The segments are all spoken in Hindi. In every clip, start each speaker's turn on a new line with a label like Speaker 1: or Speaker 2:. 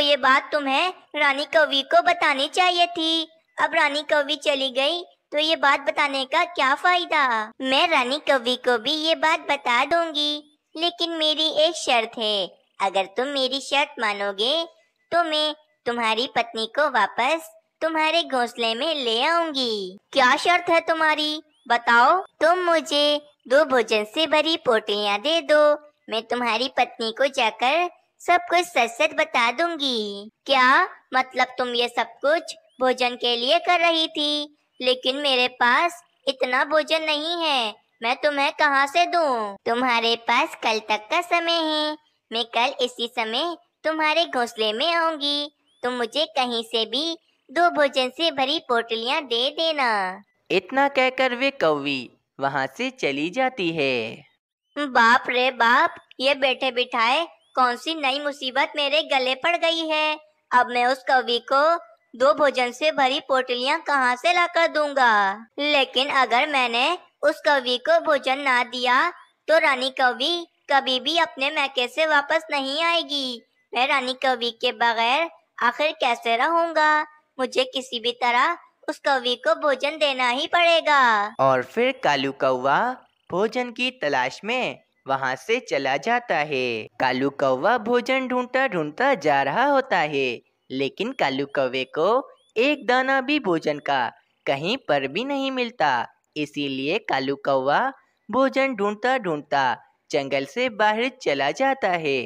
Speaker 1: तो ये बात तुम्हें रानी कवि को बतानी चाहिए थी अब रानी कवि चली गई तो ये बात बताने का क्या फायदा मैं रानी कवि को भी ये बात बता दूंगी लेकिन मेरी एक शर्त है अगर तुम मेरी शर्त मानोगे तो मैं तुम्हारी पत्नी को वापस तुम्हारे घोंसले में ले आऊंगी क्या शर्त है तुम्हारी बताओ तुम मुझे दो भोजन से भरी पोटलियाँ दे दो मैं तुम्हारी पत्नी को जाकर सब कुछ सच सच बता दूंगी क्या मतलब तुम ये सब कुछ भोजन के लिए कर रही थी लेकिन मेरे पास इतना भोजन नहीं है मैं तुम्हें कहाँ से दूँ तुम्हारे पास कल तक का समय है मैं कल इसी समय तुम्हारे घोंसले में आऊंगी तुम मुझे कहीं से भी दो भोजन से भरी पोटलियाँ दे देना
Speaker 2: इतना कहकर वे कौवी वहाँ से चली जाती है
Speaker 1: बाप रे बाप ये बैठे बिठाए कौन सी नई मुसीबत मेरे गले पड़ गई है अब मैं उस कवि को दो भोजन से भरी पोटलियाँ कहाँ से लाकर दूंगा लेकिन अगर मैंने उस कवि को भोजन ना दिया तो रानी कवि कभी भी अपने मैके से वापस नहीं आएगी मैं रानी कवि के बगैर आखिर कैसे रहूंगा मुझे किसी भी तरह उस कवि को भोजन देना ही पड़ेगा
Speaker 2: और फिर कालू कौवा भोजन की तलाश में वहाँ से चला जाता है कालू कौवा भोजन ढूंढता ढूंढता जा रहा होता है लेकिन कालू कौवे को एक दाना भी भोजन का कहीं पर भी नहीं मिलता इसीलिए कालू कौवा भोजन ढूंढता ढूंढता जंगल से बाहर चला जाता है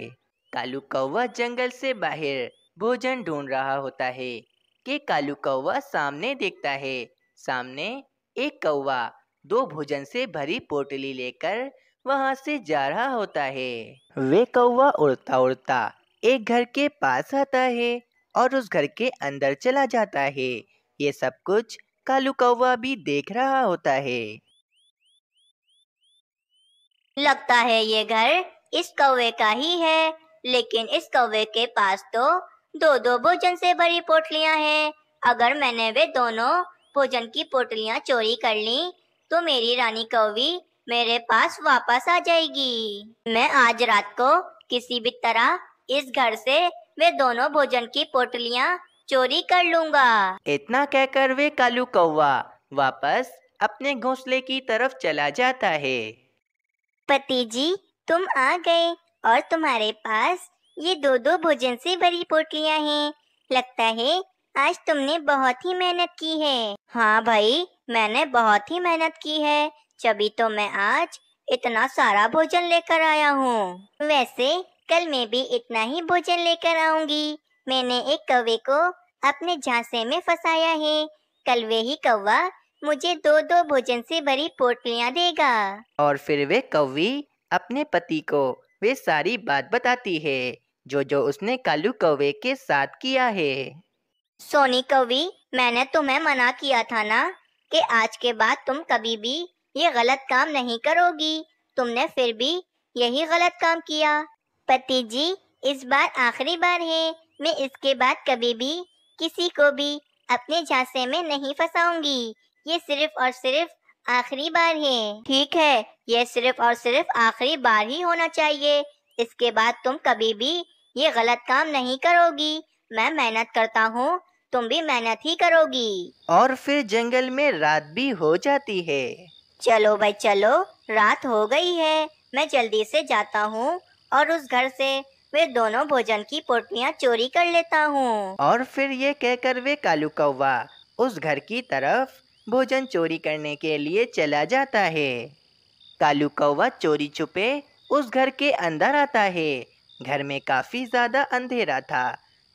Speaker 2: कालू कौवा जंगल से बाहर भोजन ढूंढ रहा होता है कि कालू कौवा सामने देखता है सामने एक कौवा दो भोजन से भरी पोटली लेकर वहाँ से जा रहा होता है वे कौवा उड़ता उड़ता एक घर के पास आता है और उस घर के अंदर चला जाता है ये सब कुछ कालू कौवा भी देख रहा होता है
Speaker 1: लगता है ये घर इस कौवे का ही है लेकिन इस कौवे के पास तो दो दो भोजन से भरी पोटलियां हैं अगर मैंने वे दोनों भोजन की पोटलियां चोरी कर ली तो मेरी रानी कौवी मेरे पास वापस आ जाएगी मैं आज रात को किसी भी तरह इस घर से वे दोनों भोजन की पोटलियाँ चोरी कर लूंगा
Speaker 2: इतना कहकर वे कालू कौआ वापस अपने घोंसले की तरफ चला जाता है पति
Speaker 1: जी तुम आ गए और तुम्हारे पास ये दो दो भोजन से भरी पोटलियाँ हैं लगता है आज तुमने बहुत ही मेहनत की है हाँ भाई मैंने बहुत ही मेहनत की है जभी तो मैं आज इतना सारा भोजन लेकर आया हूँ वैसे कल मैं भी इतना ही भोजन लेकर आऊंगी मैंने एक कौवे को अपने झांसे में फंसाया है कल वे ही कौवा मुझे दो दो भोजन से भरी पोटलियाँ देगा
Speaker 2: और फिर वे कौवी अपने पति को वे सारी बात बताती है जो जो उसने कालू कौवे के साथ किया है
Speaker 1: सोनी कौवी मैंने तुम्हें मना किया था ना कि आज के बाद तुम कभी भी ये गलत काम नहीं करोगी तुमने फिर भी यही गलत काम किया पति जी इस बार आखिरी बार है मैं इसके बाद कभी भी किसी को भी अपने झांसे में नहीं फंसाऊंगी ये सिर्फ और सिर्फ आखिरी बार है ठीक है ये सिर्फ और सिर्फ आखिरी बार ही होना चाहिए इसके बाद तुम कभी भी ये गलत काम नहीं करोगी मैं मेहनत करता हूँ तुम भी मेहनत ही करोगी
Speaker 2: और फिर जंगल में रात भी हो जाती है
Speaker 1: चलो भाई चलो रात हो गई है मैं जल्दी से जाता हूँ और उस घर से वे दोनों भोजन की पोटलियाँ चोरी कर लेता हूँ
Speaker 2: और फिर ये कहकर वे कालू कौवा उस घर की तरफ भोजन चोरी करने के लिए चला जाता है कालू कौवा चोरी छुपे उस घर के अंदर आता है घर में काफी ज्यादा अंधेरा था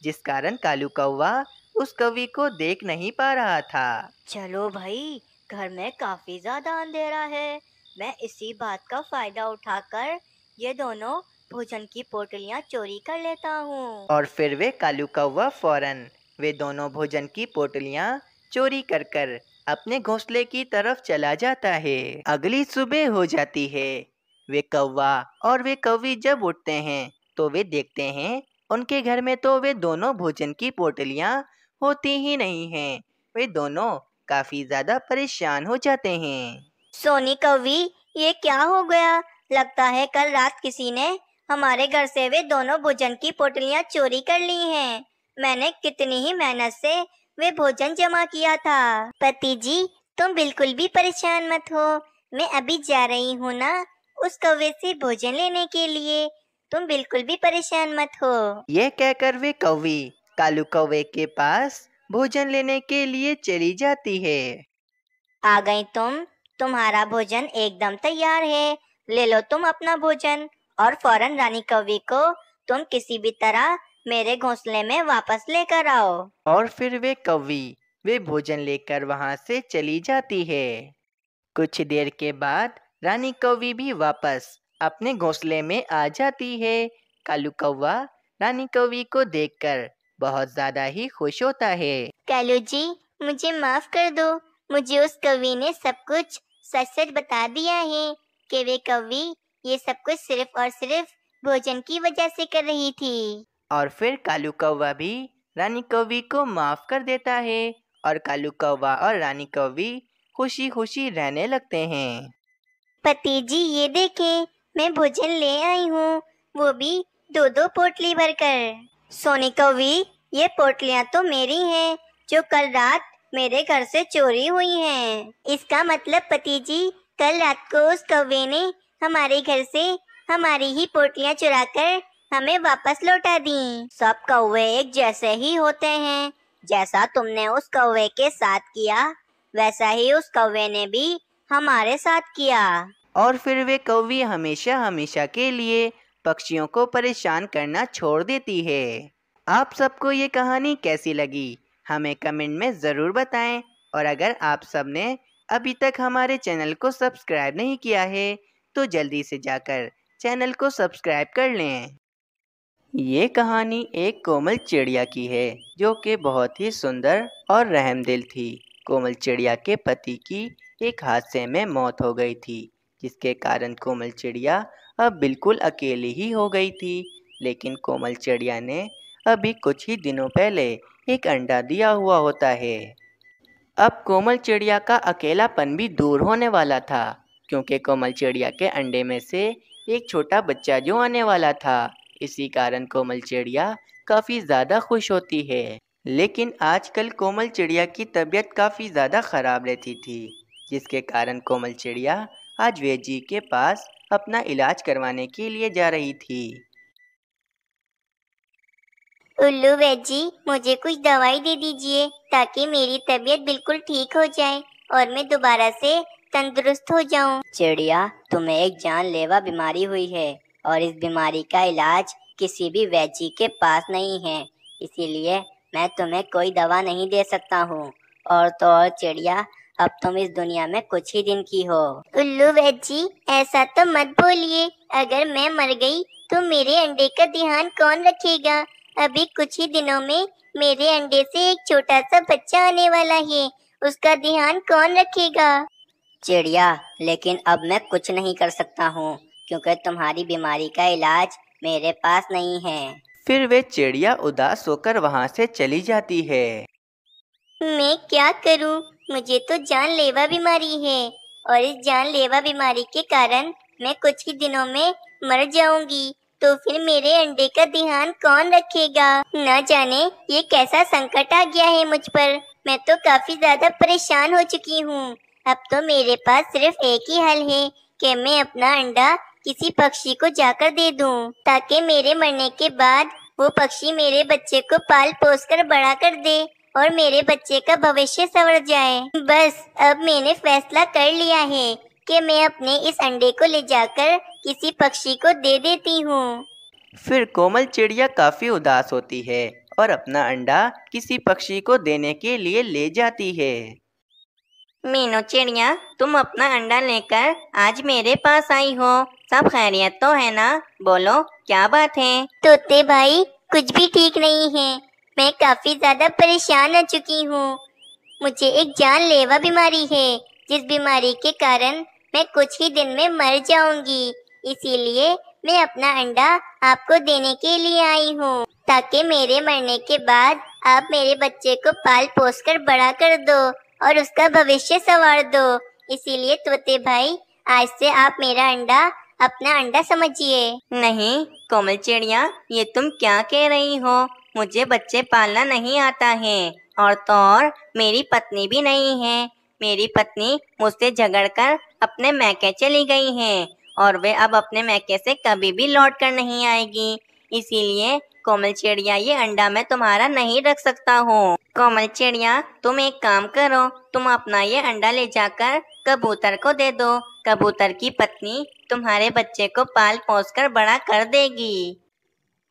Speaker 2: जिस कारण कालू कौवा उस कवि को देख नहीं पा रहा था चलो भाई
Speaker 1: घर में काफ़ी ज़्यादा अंधेरा है मैं इसी बात का फ़ायदा उठाकर ये दोनों भोजन की पोटलियाँ चोरी कर लेता हूँ
Speaker 2: और फिर वे कालू कौवा फौरन वे दोनों भोजन की पोटलियाँ चोरी कर कर अपने घोंसले की तरफ चला जाता है अगली सुबह हो जाती है वे कौवा और वे कौवी जब उठते हैं तो वे देखते हैं उनके घर में तो वे दोनों भोजन की पोटलियाँ होती ही नहीं हैं वे दोनों काफी ज्यादा परेशान हो जाते हैं सोनी कौवी ये क्या हो गया लगता है
Speaker 1: कल रात किसी ने हमारे घर से वे दोनों भोजन की पोटलियाँ चोरी कर ली हैं। मैंने कितनी ही मेहनत से वे भोजन जमा किया था पति जी तुम बिल्कुल भी परेशान मत हो मैं अभी जा रही हूँ ना उस कौवे से भोजन लेने के लिए तुम बिल्कुल भी परेशान मत हो
Speaker 2: ये कहकर वे कौवी कालू कौवे के पास भोजन लेने के लिए चली जाती है
Speaker 1: आ गई तुम तुम्हारा भोजन एकदम तैयार है ले लो तुम अपना भोजन और फौरन रानी कवि को तुम किसी भी तरह मेरे घोंसले में वापस लेकर आओ
Speaker 2: और फिर वे कवि वे भोजन लेकर वहाँ से चली जाती है कुछ देर के बाद रानी कवि भी वापस अपने घोंसले में आ जाती है कालू कौवा रानी कवि को देखकर बहुत ज्यादा ही खुश होता है कालू जी मुझे माफ कर दो मुझे
Speaker 1: उस कवि ने सब कुछ सच सच बता दिया है कि वे कवि ये सब कुछ सिर्फ और सिर्फ भोजन की वजह से कर रही थी
Speaker 2: और फिर कालू कौवा भी रानी कवि को माफ कर देता है और कालू कौवा और रानी कवि खुशी खुशी रहने लगते हैं पति जी ये देखे मैं
Speaker 1: भोजन ले आई हूँ वो भी दो दो पोटली भरकर सोनी कौवी ये पोटलियाँ तो मेरी हैं जो कल रात मेरे घर से चोरी हुई हैं। इसका मतलब पति जी कल रात को उस कौवे ने हमारे घर से हमारी ही पोटलियाँ चुरा कर हमें वापस लौटा दी सब कौवे एक जैसे ही होते हैं जैसा तुमने उस कौवे के साथ किया वैसा ही उस कौवे ने भी हमारे साथ किया
Speaker 2: और फिर वे कौवे हमेशा हमेशा के लिए पक्षियों को परेशान करना छोड़ देती है आप सबको ये कहानी कैसी लगी हमें कमेंट में ज़रूर बताएं और अगर आप सब ने अभी तक हमारे चैनल को सब्सक्राइब नहीं किया है तो जल्दी से जाकर चैनल को सब्सक्राइब कर लें ये कहानी एक कोमल चिड़िया की है जो कि बहुत ही सुंदर और रहमदिल थी कोमल चिड़िया के पति की एक हादसे में मौत हो गई थी जिसके कारण कोमल चिड़िया अब बिल्कुल अकेली ही हो गई थी लेकिन कोमल चिड़िया ने अभी कुछ ही दिनों पहले एक अंडा दिया हुआ होता है अब कोमल चिड़िया का अकेलापन भी दूर होने वाला था क्योंकि कोमल चिड़िया के अंडे में से एक छोटा बच्चा जो आने वाला था इसी कारण कोमल चिड़िया काफ़ी ज़्यादा खुश होती है लेकिन आजकल कोमल चिड़िया की तबीयत काफ़ी ज़्यादा ख़राब रहती थी जिसके कारण कोमल चिड़िया आज वेजी के पास अपना इलाज करवाने के लिए जा रही थी
Speaker 1: उल्लू वैजी मुझे कुछ दवाई दे दीजिए ताकि मेरी तबीयत बिल्कुल ठीक हो जाए और मैं दोबारा से तंदुरुस्त हो जाऊं। चिड़िया तुम्हें एक जानलेवा बीमारी हुई है और इस बीमारी का इलाज किसी भी वैजी के पास नहीं है इसीलिए मैं तुम्हें कोई दवा नहीं दे सकता हूँ और तो और चिड़िया अब तुम इस दुनिया में कुछ ही दिन की हो उल्लू बच्ची जी ऐसा तो मत बोलिए अगर मैं मर गई तो मेरे अंडे का ध्यान कौन रखेगा अभी कुछ ही दिनों में मेरे अंडे से एक छोटा सा बच्चा आने वाला है उसका ध्यान कौन रखेगा चिड़िया लेकिन अब मैं कुछ नहीं कर सकता हूँ क्योंकि तुम्हारी बीमारी का इलाज मेरे पास नहीं है
Speaker 2: फिर वे चिड़िया उदास होकर वहाँ से चली जाती है
Speaker 1: मैं क्या करूँ मुझे तो जानलेवा बीमारी है और इस जानलेवा बीमारी के कारण मैं कुछ ही दिनों में मर जाऊंगी तो फिर मेरे अंडे का ध्यान कौन रखेगा न जाने ये कैसा संकट आ गया है मुझ पर मैं तो काफी ज्यादा परेशान हो चुकी हूँ अब तो मेरे पास सिर्फ एक ही हल है कि मैं अपना अंडा किसी पक्षी को जाकर दे दूं ताकि मेरे मरने के बाद वो पक्षी मेरे बच्चे को पाल पोस कर बड़ा कर दे और मेरे बच्चे का भविष्य सवर जाए बस अब मैंने फैसला कर लिया है कि मैं अपने इस अंडे को ले जाकर किसी पक्षी को दे देती हूँ
Speaker 2: फिर कोमल चिड़िया काफी उदास होती है और अपना अंडा किसी पक्षी को देने के लिए ले जाती है
Speaker 1: मीनू चिड़िया तुम अपना अंडा लेकर आज मेरे पास आई हो सब खैरियत तो है ना बोलो क्या बात है तोते भाई कुछ भी ठीक नहीं है मैं काफ़ी ज़्यादा परेशान हो चुकी हूँ मुझे एक जानलेवा बीमारी है जिस बीमारी के कारण मैं कुछ ही दिन में मर जाऊंगी इसीलिए मैं अपना अंडा आपको देने के लिए आई हूँ ताकि मेरे मरने के बाद आप मेरे बच्चे को पाल पोस कर बड़ा कर दो और उसका भविष्य संवार दो इसीलिए तोते भाई आज से आप मेरा अंडा अपना अंडा समझिए नहीं कोमल चिड़िया ये तुम क्या कह रही हो मुझे बच्चे पालना नहीं आता है और तो और मेरी पत्नी भी नहीं है मेरी पत्नी मुझसे झगड़कर अपने मैके चली गई है और वे अब अपने मैके से कभी भी लौट कर नहीं आएगी इसीलिए कोमल चिड़िया ये अंडा मैं तुम्हारा नहीं रख सकता हूँ कोमल चिड़िया तुम एक काम करो तुम अपना ये अंडा ले जाकर कबूतर को दे दो कबूतर की पत्नी तुम्हारे बच्चे को पाल पोस कर बड़ा कर देगी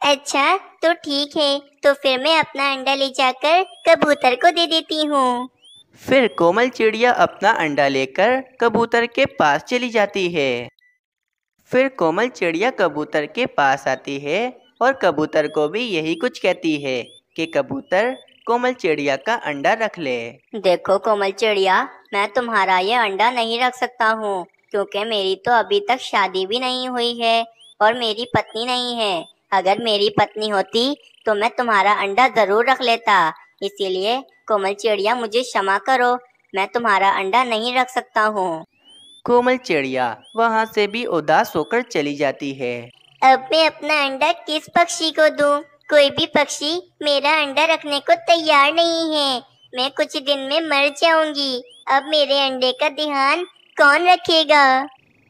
Speaker 1: अच्छा तो ठीक है तो फिर मैं अपना अंडा ले जाकर कबूतर को दे देती हूँ
Speaker 2: फिर कोमल चिड़िया अपना अंडा लेकर कबूतर के पास चली जाती है फिर कोमल चिड़िया कबूतर के पास आती है और कबूतर को भी यही कुछ कहती है कि कबूतर कोमल चिड़िया का अंडा रख ले
Speaker 1: देखो कोमल चिड़िया मैं तुम्हारा ये अंडा नहीं रख सकता हूँ क्योंकि मेरी तो अभी तक शादी भी नहीं हुई है और मेरी पत्नी नहीं है अगर मेरी पत्नी होती तो मैं तुम्हारा अंडा जरूर रख लेता इसीलिए कोमल चिड़िया मुझे क्षमा करो मैं तुम्हारा अंडा नहीं रख सकता हूँ
Speaker 2: कोमल चिड़िया वहाँ से भी उदास होकर चली जाती है
Speaker 1: अब मैं अपना अंडा किस पक्षी को दूँ? कोई भी पक्षी मेरा अंडा रखने को तैयार नहीं है मैं कुछ दिन में मर जाऊंगी अब मेरे अंडे का ध्यान कौन रखेगा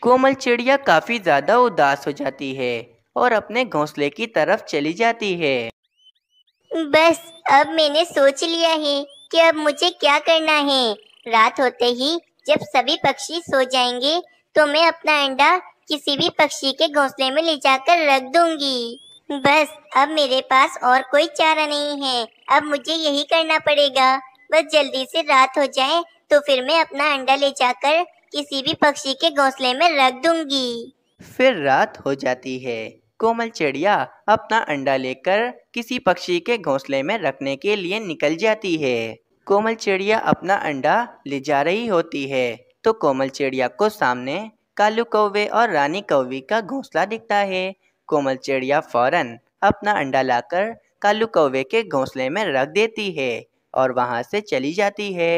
Speaker 2: कोमल चिड़िया काफी ज्यादा उदास हो जाती है और अपने घोंसले की तरफ चली जाती है बस
Speaker 1: अब मैंने सोच लिया है कि अब मुझे क्या करना है रात होते ही जब सभी पक्षी सो जाएंगे तो मैं अपना अंडा किसी भी पक्षी के घोंसले में ले जाकर रख दूंगी बस अब मेरे पास और कोई चारा नहीं है अब मुझे यही करना पड़ेगा बस जल्दी से रात हो जाए तो फिर मैं अपना अंडा ले जाकर किसी भी पक्षी के घोंसले में रख दूंगी
Speaker 2: फिर रात हो जाती है कोमल चिड़िया अपना अंडा लेकर किसी पक्षी के घोंसले में रखने के लिए निकल जाती है कोमल चिड़िया अपना अंडा ले जा रही होती है तो कोमल चिड़िया को सामने कालू कौवे और रानी कौवी का घोंसला दिखता है कोमल चिड़िया फौरन अपना अंडा लाकर कालू कौवे के घोंसले में रख देती है और वहां से चली जाती है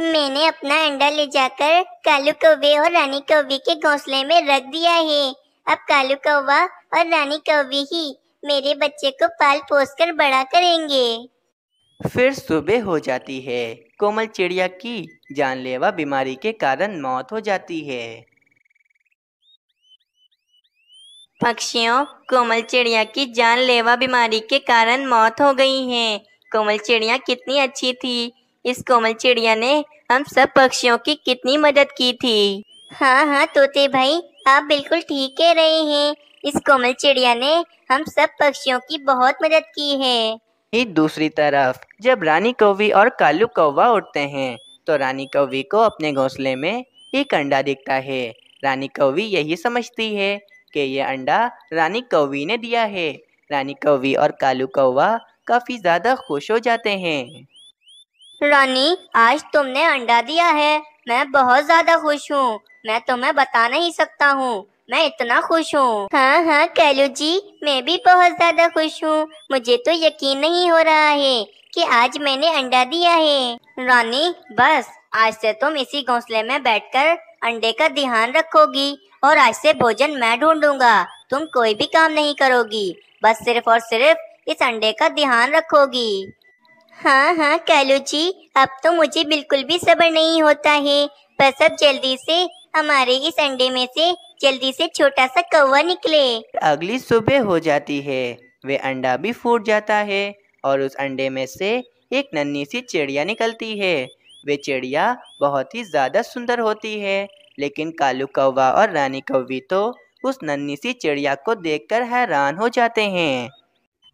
Speaker 1: मैंने अपना अंडा ले जाकर कालू कौवे और रानी कौवे के घोंसले में रख दिया है अब कालू कौवा और रानी कौवी ही मेरे बच्चे को पाल पोस कर बड़ा
Speaker 2: करेंगे फिर सुबह हो जाती है कोमल चिड़िया की जानलेवा बीमारी के कारण मौत हो जाती है
Speaker 1: पक्षियों कोमल चिड़िया की जानलेवा बीमारी के कारण मौत हो गई है कोमल चिड़िया कितनी अच्छी थी इस कोमल चिड़िया ने हम सब पक्षियों की कितनी मदद की थी हाँ हाँ तोते भाई आप बिल्कुल ठीक कह रहे हैं इस कोमल चिड़िया ने हम सब पक्षियों की बहुत मदद की है
Speaker 2: ही दूसरी तरफ जब रानी कौवी और कालू कौवा उठते हैं तो रानी कौवी को अपने घोंसले में एक अंडा दिखता है रानी कौवी यही समझती है कि यह अंडा रानी कौवी ने दिया है रानी कौवी और कालू कौवा काफ़ी ज़्यादा खुश हो जाते हैं
Speaker 1: रानी आज तुमने अंडा दिया है मैं बहुत ज़्यादा खुश हूँ मैं तुम्हें बता नहीं सकता हूँ मैं इतना खुश हूँ हाँ हाँ कैलो जी मैं भी बहुत ज्यादा खुश हूँ मुझे तो यकीन नहीं हो रहा है कि आज मैंने अंडा दिया है रानी बस आज से तुम इसी घोंसले में बैठकर अंडे का ध्यान रखोगी और आज से भोजन मैं ढूंढूंगा तुम कोई भी काम नहीं करोगी बस सिर्फ और सिर्फ इस अंडे का ध्यान रखोगी हाँ हाँ कैलो जी अब तो मुझे बिल्कुल भी सब्र नहीं होता है बस अब जल्दी से हमारे इस अंडे में से जल्दी से छोटा सा कौवा निकले
Speaker 2: अगली सुबह हो जाती है वे अंडा भी फूट जाता है और उस अंडे में से एक नन्ही सी चिड़िया निकलती है वे चिड़िया बहुत ही ज़्यादा सुंदर होती है लेकिन कालू कौवा और रानी कौवी तो उस नन्ही सी चिड़िया को कर हैरान हो जाते हैं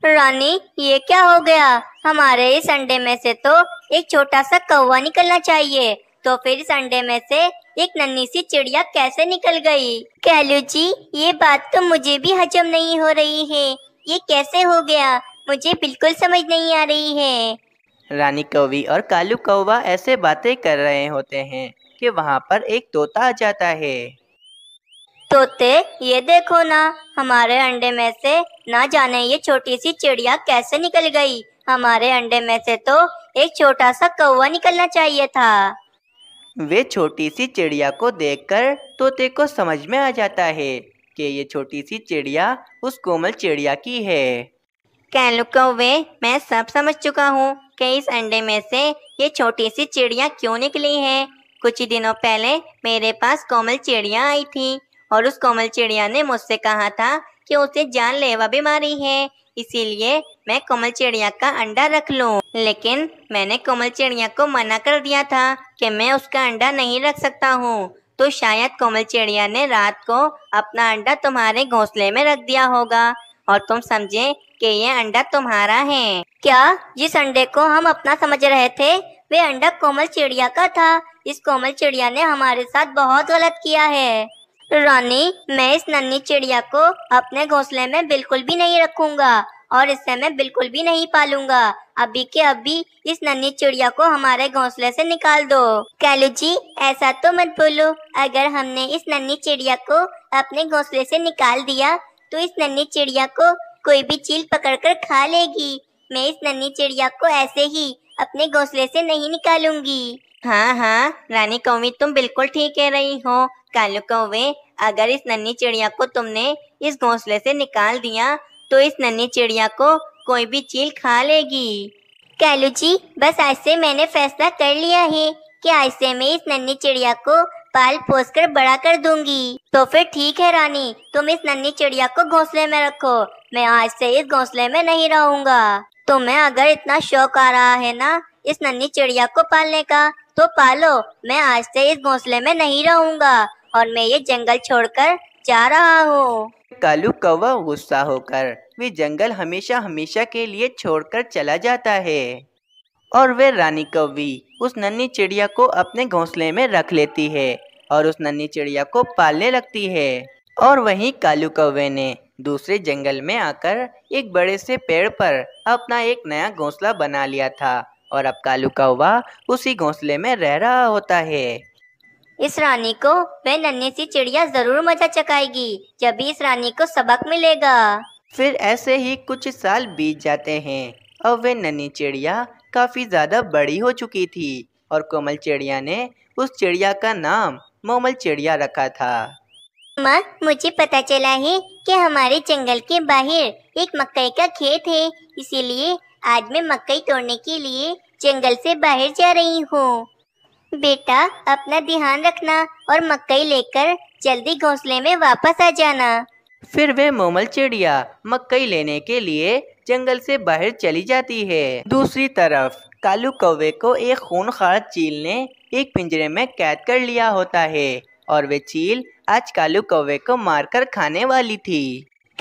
Speaker 1: रानी ये क्या हो गया हमारे इस अंडे में से तो एक छोटा सा कौवा निकलना चाहिए तो फिर इस अंडे में से एक नन्ही सी चिड़िया कैसे निकल गई कहलू जी ये बात तो मुझे भी हजम नहीं हो रही है ये कैसे हो गया मुझे बिल्कुल समझ नहीं आ रही है
Speaker 2: रानी कौवी और कालू कौवा ऐसे बातें कर रहे होते हैं कि वहाँ पर एक तोता आ जाता है तोते ये
Speaker 1: देखो ना हमारे अंडे में से ना जाने ये छोटी सी चिड़िया कैसे निकल गई हमारे अंडे में से तो एक छोटा सा कौवा निकलना चाहिए था
Speaker 2: वे छोटी सी चिड़िया को देखकर तोते को समझ में आ जाता है कि ये छोटी सी चिड़िया उस कोमल चिड़िया की है कहलू कौवे मैं
Speaker 1: सब समझ चुका हूँ कि इस अंडे में से ये छोटी सी चिड़िया क्यों निकली है कुछ ही दिनों पहले मेरे पास कोमल चिड़िया आई थी और उस कोमल चिड़िया ने मुझसे कहा था कि उसे जानलेवा बीमारी है इसीलिए मैं कोमल चिड़िया का अंडा रख लूं। लेकिन मैंने कोमल चिड़िया को मना कर दिया था कि मैं उसका अंडा नहीं रख सकता हूँ तो शायद कोमल चिड़िया ने रात को अपना अंडा तुम्हारे घोंसले में रख दिया होगा और तुम समझे कि ये अंडा तुम्हारा है क्या जिस अंडे को हम अपना समझ रहे थे वे अंडा कोमल चिड़िया का था इस कोमल चिड़िया ने हमारे साथ बहुत गलत किया है रानी मैं इस नन्ही चिड़िया को अपने घोंसले में बिल्कुल भी नहीं रखूंगा और इसे मैं बिल्कुल भी नहीं पालूंगा अभी के अभी इस नन्ही चिड़िया को हमारे घोंसले से निकाल दो कैलू जी ऐसा तो मत बोलो अगर हमने इस नन्ही चिड़िया को अपने घोंसले से निकाल दिया तो इस नन्ही चिड़िया को कोई भी चील पकड़कर खा लेगी मैं इस नन्ही चिड़िया को ऐसे ही अपने घोंसले से नहीं निकालूंगी हाँ हाँ रानी कौमी तुम बिल्कुल ठीक कह रही हो कालू कौवे अगर इस नन्ही चिड़िया को तुमने इस घोंसले से निकाल दिया तो इस नन्ही चिड़िया को कोई भी चील खा लेगी कालू जी बस आज से मैंने फैसला कर लिया है कि आज से मैं इस नन्ही चिड़िया को पाल पोस कर बड़ा कर दूंगी तो फिर ठीक है रानी तुम इस नन्ही चिड़िया को घोंसले में रखो मैं आज से इस घोंसले में नहीं रहूंगा तुम्हें अगर इतना शौक आ रहा है ना इस नन्ही चिड़िया को पालने का तो पालो मैं आज से इस घोंसले में नहीं रहूंगा और मैं ये जंगल छोड़कर जा रहा हूँ
Speaker 2: कालू कौवा गुस्सा होकर वे जंगल हमेशा हमेशा के लिए छोड़कर चला जाता है और वे रानी कौवी उस नन्ही चिड़िया को अपने घोंसले में रख लेती है और उस नन्ही चिड़िया को पालने लगती है और वहीं कालू कौवे ने दूसरे जंगल में आकर एक बड़े से पेड़ पर अपना एक नया घोंसला बना लिया था और अब कालू कौवा उसी घोंसले में रह रहा होता है
Speaker 1: इस रानी को वह नन्ही सी चिड़िया जरूर मजा चकाएगी जब इस रानी को सबक मिलेगा
Speaker 2: फिर ऐसे ही कुछ साल बीत जाते हैं और वह नन्ही चिड़िया काफी ज्यादा बड़ी हो चुकी थी और कोमल चिड़िया ने उस चिड़िया का नाम मोमल चिड़िया रखा था
Speaker 1: माँ मुझे पता चला है कि हमारे जंगल के बाहर एक मकई का खेत है इसीलिए आज मैं मकई तोड़ने के लिए जंगल से बाहर जा रही हूँ बेटा अपना ध्यान रखना और मकई लेकर जल्दी घोंसले में वापस आ जाना
Speaker 2: फिर वह मोमल चिड़िया मकई लेने के लिए जंगल से बाहर चली जाती है दूसरी तरफ कालू कौवे को एक खूनखार चील ने एक पिंजरे में कैद कर लिया होता है और वे चील आज कालू कौवे को मारकर खाने वाली थी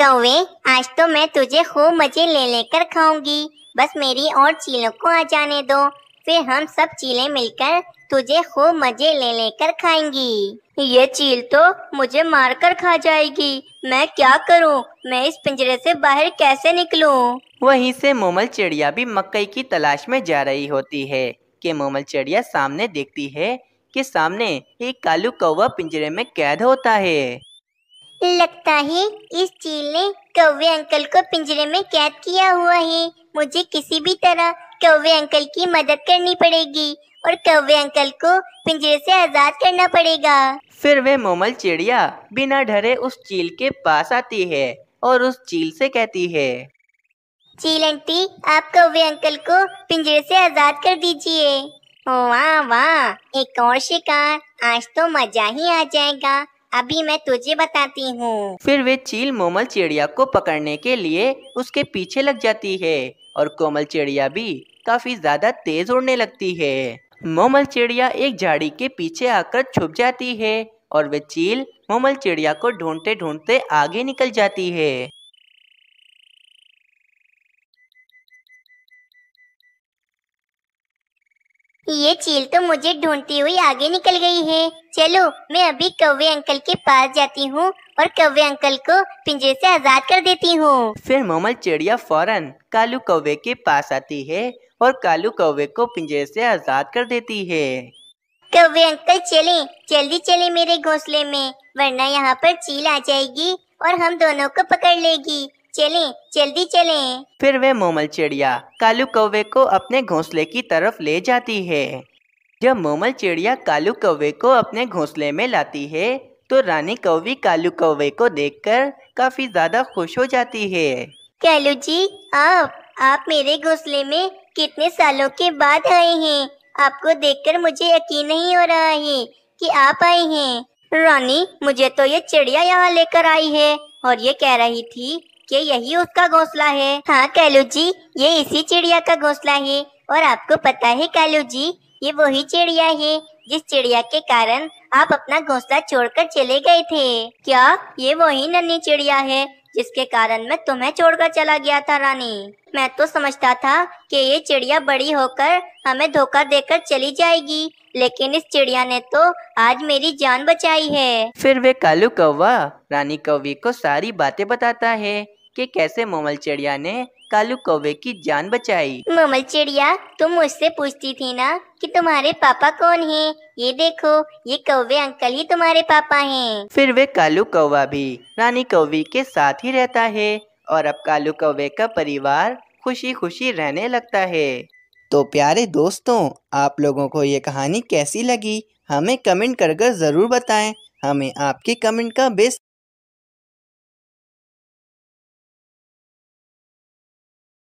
Speaker 2: कौवे आज तो मैं तुझे खूब मजे ले लेकर खाऊंगी बस
Speaker 1: मेरी और चीलों को आ जाने दो फिर हम सब चीले मिलकर तुझे खूब मजे ले लेकर खाएंगी ये चील तो मुझे मार कर खा जाएगी मैं क्या करूं? मैं इस पिंजरे से बाहर कैसे निकलूं?
Speaker 2: वहीं से मोमल चिड़िया भी मकई की तलाश में जा रही होती है कि मोमल चिड़िया सामने देखती है कि सामने एक कालू कौवा पिंजरे में कैद होता है लगता है
Speaker 1: इस चील ने कौवे अंकल को पिंजरे में कैद किया हुआ है मुझे किसी भी तरह कौवे अंकल की मदद करनी पड़ेगी और कौवे अंकल को पिंजरे से आजाद करना पड़ेगा
Speaker 2: फिर वे मोमल चिड़िया बिना डरे उस चील के पास आती है और उस चील से कहती है
Speaker 1: चील आंटी आप कौवे अंकल को पिंजरे से आजाद कर दीजिए वाह वाह एक और शिकार आज तो मजा ही आ जाएगा अभी मैं तुझे बताती हूँ
Speaker 2: फिर वे चील मोमल चिड़िया को पकड़ने के लिए उसके पीछे लग जाती है और कोमल चिड़िया भी काफी ज्यादा तेज उड़ने लगती है मोमल चिड़िया एक झाड़ी के पीछे आकर छुप जाती है और वे चील मोमल चिड़िया को ढूंढते ढूंढते आगे निकल जाती है
Speaker 1: ये चील तो मुझे ढूंढती हुई आगे निकल गई है चलो मैं अभी कौवे अंकल के पास जाती हूँ और कौवे अंकल को पिंजरे से आजाद कर देती हूँ
Speaker 2: फिर मोमल चिड़िया फौरन कालू कौवे के पास आती है और कालू कौवे को पिंजरे से आजाद कर देती है कौवे
Speaker 1: अंकल चले जल्दी चले मेरे घोंसले में वरना यहाँ पर चील आ जाएगी और हम दोनों को पकड़ लेगी चले जल्दी चले
Speaker 2: फिर वे मोमल चिड़िया कालू कौवे को अपने घोंसले की तरफ ले जाती है जब मोमल चिड़िया कालू कौवे को अपने घोंसले में लाती है तो रानी कौवी कालू कौवे को देखकर काफी ज्यादा खुश हो जाती है
Speaker 1: कालू जी आप आप मेरे घोंसले में कितने सालों के बाद आए हैं आपको देखकर मुझे यकीन नहीं हो रहा है कि आप आए हैं रानी मुझे तो ये चिड़िया यहाँ लेकर आई है और ये कह रही थी कि यही उसका घोंसला है हाँ कालू जी ये इसी चिड़िया का घोंसला है और आपको पता है कालू जी ये वही चिड़िया है जिस चिड़िया के कारण आप अपना घोंसला छोड़कर चले गए थे क्या ये वही नन्ही चिड़िया है जिसके कारण मैं तुम्हें छोड़कर चला गया था रानी मैं तो समझता था कि ये चिड़िया बड़ी होकर हमें धोखा देकर चली जाएगी लेकिन इस चिड़िया ने तो आज मेरी जान बचाई है
Speaker 2: फिर वे कालू कौवा रानी कौवे को सारी बातें बताता है कि कैसे मोमल चिड़िया ने कालू कौवे की जान बचाई
Speaker 1: मोमल चिड़िया तुम मुझसे पूछती थी ना कि तुम्हारे पापा कौन हैं? ये देखो ये कौवे अंकल ही तुम्हारे पापा हैं।
Speaker 2: फिर वे कालू कौवा भी रानी कौवे के साथ ही रहता है और अब कालू कौवे का परिवार खुशी खुशी रहने लगता है तो प्यारे दोस्तों आप लोगों को ये कहानी कैसी लगी हमें कमेंट कर ज़रूर बताएं हमें आपके कमेंट का बेस्ट